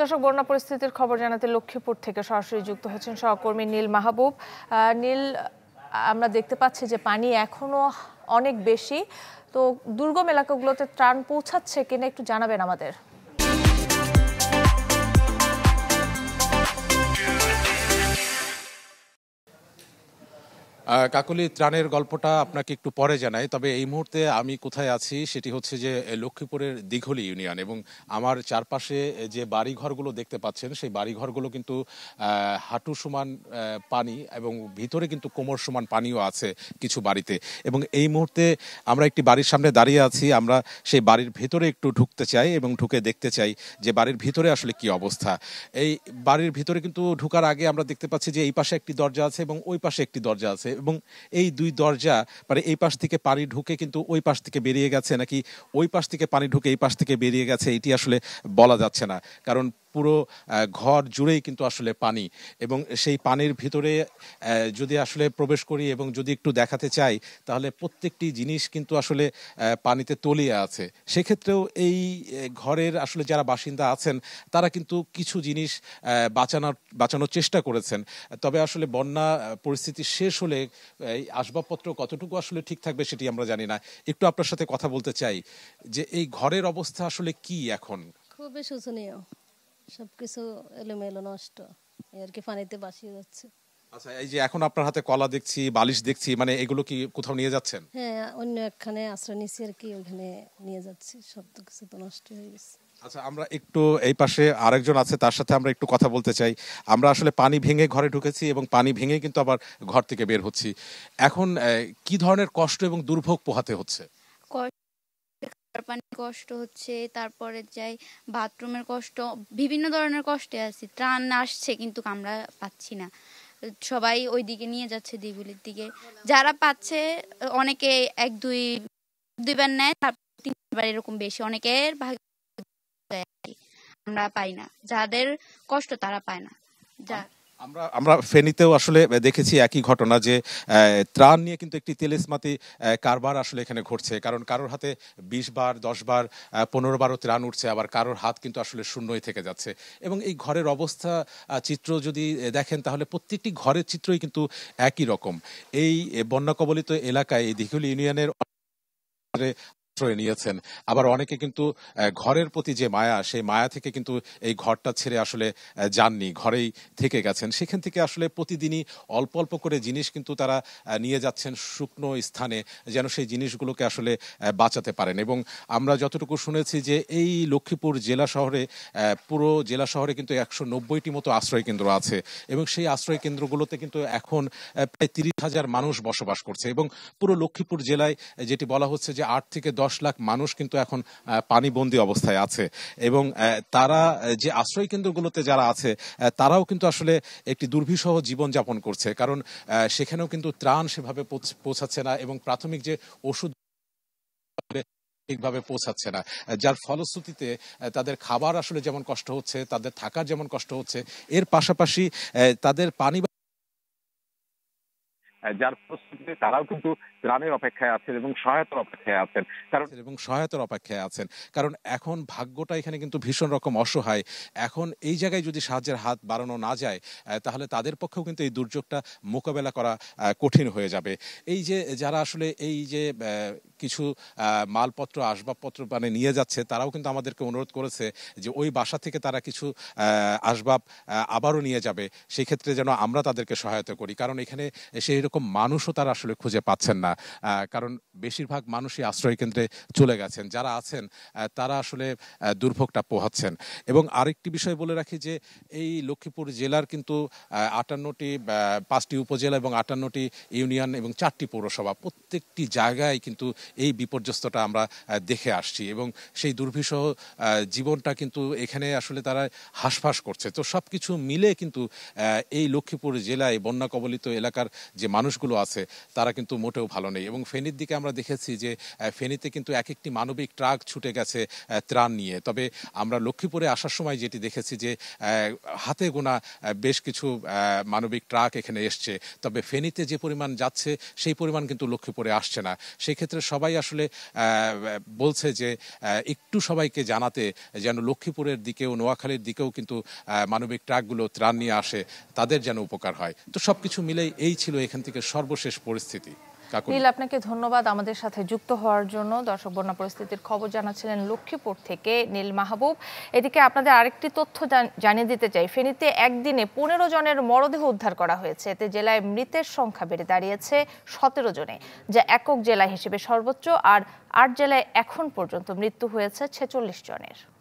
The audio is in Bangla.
দর্শক বন্যা পরিস্থিতির খবর জানাতে লক্ষ্মীপুর থেকে সরাসরি যুক্ত হচ্ছেন সহকর্মী নীল মাহবুব নীল আমরা দেখতে পাচ্ছি যে পানি এখনো অনেক বেশি তো দুর্গম এলাকাগুলোতে ত্রাণ পৌঁছাচ্ছে কিনা একটু জানাবেন আমাদের কাকলি ত্রাণের গল্পটা আপনাকে একটু পরে জানাই তবে এই মুহূর্তে আমি কোথায় আছি সেটি হচ্ছে যে লক্ষ্মীপুরের দীঘলি ইউনিয়ন এবং আমার চারপাশে যে বাড়িঘরগুলো দেখতে পাচ্ছেন সেই বাড়িঘরগুলো কিন্তু হাঁটু সমান পানি এবং ভিতরে কিন্তু কোমর সমান পানিও আছে কিছু বাড়িতে এবং এই মুহূর্তে আমরা একটি বাড়ির সামনে দাঁড়িয়ে আছি আমরা সেই বাড়ির ভেতরে একটু ঢুকতে চাই এবং ঢুকে দেখতে চাই যে বাড়ির ভিতরে আসলে কি অবস্থা এই বাড়ির ভিতরে কিন্তু ঢুকার আগে আমরা দেখতে পাচ্ছি যে এই পাশে একটি দরজা আছে এবং ওই পাশে একটি দরজা আছে এবং এই দুই দরজা মানে এই পাশ থেকে পানি ঢুকে কিন্তু ওই পাশ থেকে বেরিয়ে গেছে নাকি ওই পাশ থেকে পানি ঢুকে এই পাশ থেকে বেরিয়ে গেছে এটি আসলে বলা যাচ্ছে না কারণ পুরো ঘর জুড়েই কিন্তু আসলে পানি এবং সেই পানির ভিতরে যদি আসলে প্রবেশ করি এবং যদি একটু দেখাতে চাই তাহলে প্রত্যেকটি জিনিস কিন্তু আসলে পানিতে তলিয়ে আছে সেক্ষেত্রেও এই ঘরের আসলে যারা বাসিন্দা আছেন তারা কিন্তু কিছু জিনিস বাঁচানোর বাঁচানোর চেষ্টা করেছেন তবে আসলে বন্যা পরিস্থিতি শেষ হলে এই আসবাবপত্র কতটুকু আসলে ঠিক থাকবে সেটি আমরা জানি না একটু আপনার সাথে কথা বলতে চাই যে এই ঘরের অবস্থা আসলে কি এখন খুবই শোচনীয় সব কিছু এলোমেলো নষ্ট এই আর কি পানিতে ভাসিয়ে যাচ্ছে আচ্ছা এই যে এখন আপনার হাতে কলা দেখছি বালিশ দেখছি মানে এগুলো কি কোথাও নিয়ে যাচ্ছেন হ্যাঁ অন্য একখানে আশ্রয় নিয়েছি আর কি ওখানে নিয়ে যাচ্ছি সব তো কিছু তো নষ্ট হয়ে গেছে আচ্ছা আমরা একটু এই পাশে আরেকজন আছে তার সাথে আমরা একটু কথা বলতে চাই আমরা আসলে পানি ভেঙে ঘরে ঢুকেছি এবং পানি ভেঙে কিন্তু আবার ঘর থেকে বের হচ্ছি এখন কি ধরনের কষ্ট এবং দুর্ভোগ পোহাতে হচ্ছে পানি কষ্ট হচ্ছে তারপরে যাই বাথরুমের কষ্ট বিভিন্ন ধরনের কষ্টে আছি ত্রাণ আসছে কিন্তু আমরা পাচ্ছি না সবাই ওই দিকে নিয়ে যাচ্ছে দিগুলির দিকে যারা পাচ্ছে অনেকে এক দুই দুইবার নেয় তিনবার এরকম বেশি অনেকের ভাগ আমরা পাই না যাদের কষ্ট তারা পায় না যা আমরা আমরা ফেনীতেও আসলে দেখেছি একই ঘটনা যে ত্রাণ নিয়ে কিন্তু একটি তেলেসমাতি কারবার আসলে এখানে ঘটছে কারণ কারোর হাতে বিশ বার দশ বার পনেরো বারও ত্রাণ উঠছে আবার কারোর হাত কিন্তু আসলে শূন্যই থেকে যাচ্ছে এবং এই ঘরের অবস্থা চিত্র যদি দেখেন তাহলে প্রত্যেকটি ঘরের চিত্রই কিন্তু একই রকম এই বন্যা কবলিত এলাকায় এই দিঘুল ইউনিয়নের আশ্রয় নিয়েছেন আবার অনেকে কিন্তু ঘরের প্রতি যে মায়া সেই মায়া থেকে কিন্তু এই ঘরটা ছেড়ে আসলে যাননি ঘরেই থেকে গেছেন সেখান থেকে আসলে প্রতিদিনই অল্প অল্প করে জিনিস কিন্তু তারা নিয়ে যাচ্ছেন শুকনো স্থানে যেন সেই জিনিসগুলোকে আসলে বাঁচাতে পারেন এবং আমরা যতটুকু শুনেছি যে এই লক্ষ্মীপুর জেলা শহরে পুরো জেলা শহরে কিন্তু একশো নব্বইটি মতো আশ্রয় কেন্দ্র আছে এবং সেই আশ্রয় কেন্দ্রগুলোতে কিন্তু এখন প্রায় তিরিশ হাজার মানুষ বসবাস করছে এবং পুরো লক্ষ্মীপুর জেলায় যেটি বলা হচ্ছে যে আট থেকে দশ লাখ মানুষ কিন্তু এখন পানিবন্দী অবস্থায় আছে এবং তারা যে আশ্রয় কেন্দ্রগুলোতে যারা আছে তারাও কিন্তু আসলে একটি দুর্বিষহ জীবনযাপন করছে কারণ সেখানেও কিন্তু ত্রাণ সেভাবে পৌঁছাচ্ছে না এবং প্রাথমিক যে ওষুধ ঠিকভাবে পৌঁছাচ্ছে না যার ফলশ্রুতিতে তাদের খাবার আসলে যেমন কষ্ট হচ্ছে তাদের থাকার যেমন কষ্ট হচ্ছে এর পাশাপাশি তাদের পানি যার প্রস্তুতিতে তারাও কিন্তু ত্রাণের অপেক্ষায় আছেন এবং সহায়তার অপেক্ষায় আছেন কারণ এবং সহায়তার অপেক্ষায় আছেন কারণ এখন ভাগ্যটা এখানে কিন্তু ভীষণ রকম অসহায় এখন এই জায়গায় যদি সাহায্যের হাত বাড়ানো না যায় তাহলে তাদের পক্ষেও কিন্তু এই দুর্যোগটা মোকাবেলা করা কঠিন হয়ে যাবে এই যে যারা আসলে এই যে কিছু মালপত্র আসবাবপত্র মানে নিয়ে যাচ্ছে তারাও কিন্তু আমাদেরকে অনুরোধ করেছে যে ওই বাসা থেকে তারা কিছু আসবাব আবারও নিয়ে যাবে সেই ক্ষেত্রে যেন আমরা তাদেরকে সহায়তা করি কারণ এখানে সেই সেরকম মানুষও তারা আসলে খুঁজে পাচ্ছেন না কারণ বেশিরভাগ মানুষই আশ্রয়কেন্দ্রে চলে গেছেন যারা আছেন তারা আসলে দুর্ভোগটা পোহাচ্ছেন এবং আরেকটি বিষয় বলে রাখি যে এই লক্ষ্মীপুর জেলার কিন্তু আটান্নটি পাঁচটি উপজেলা এবং আটান্নটি ইউনিয়ন এবং চারটি পৌরসভা প্রত্যেকটি জায়গায় কিন্তু এই বিপর্যস্তটা আমরা দেখে আসছি এবং সেই দুর্বিষহ জীবনটা কিন্তু এখানে আসলে তারা হাসফাস করছে তো সব কিছু মিলে কিন্তু এই লক্ষ্মীপুর জেলায় বন্যা কবলিত এলাকার যে মানুষ মানুষগুলো আছে তারা কিন্তু মোটেও ভালো নেই এবং ফেনীর দিকে আমরা দেখেছি যে ফেনীতে কিন্তু এক একটি মানবিক ট্রাক ছুটে গেছে ত্রাণ নিয়ে তবে আমরা লক্ষ্মীপুরে আসার সময় যেটি দেখেছি যে হাতে গোনা বেশ কিছু মানবিক ট্রাক এখানে এসছে তবে ফেনীতে যে পরিমাণ যাচ্ছে সেই পরিমাণ কিন্তু লক্ষ্মীপুরে আসছে না সেক্ষেত্রে সবাই আসলে বলছে যে একটু সবাইকে জানাতে যেন লক্ষ্মীপুরের দিকেও নোয়াখালীর দিকেও কিন্তু মানবিক ট্রাকগুলো ত্রাণ নিয়ে আসে তাদের যেন উপকার হয় তো সব কিছু মিলেই এই ছিল এখান থেকে আজকের সর্বশেষ পরিস্থিতি নীল আপনাকে ধন্যবাদ আমাদের সাথে যুক্ত হওয়ার জন্য দর্শক বন্যা পরিস্থিতির খবর জানাচ্ছিলেন লক্ষ্মীপুর থেকে নীল মাহবুব এদিকে আপনাদের আরেকটি তথ্য জানিয়ে দিতে চাই ফেনীতে একদিনে পনেরো জনের মরদেহ উদ্ধার করা হয়েছে এতে জেলায় মৃতের সংখ্যা বেড়ে দাঁড়িয়েছে সতেরো জনে যা একক জেলা হিসেবে সর্বোচ্চ আর আট জেলায় এখন পর্যন্ত মৃত্যু হয়েছে ছেচল্লিশ জনের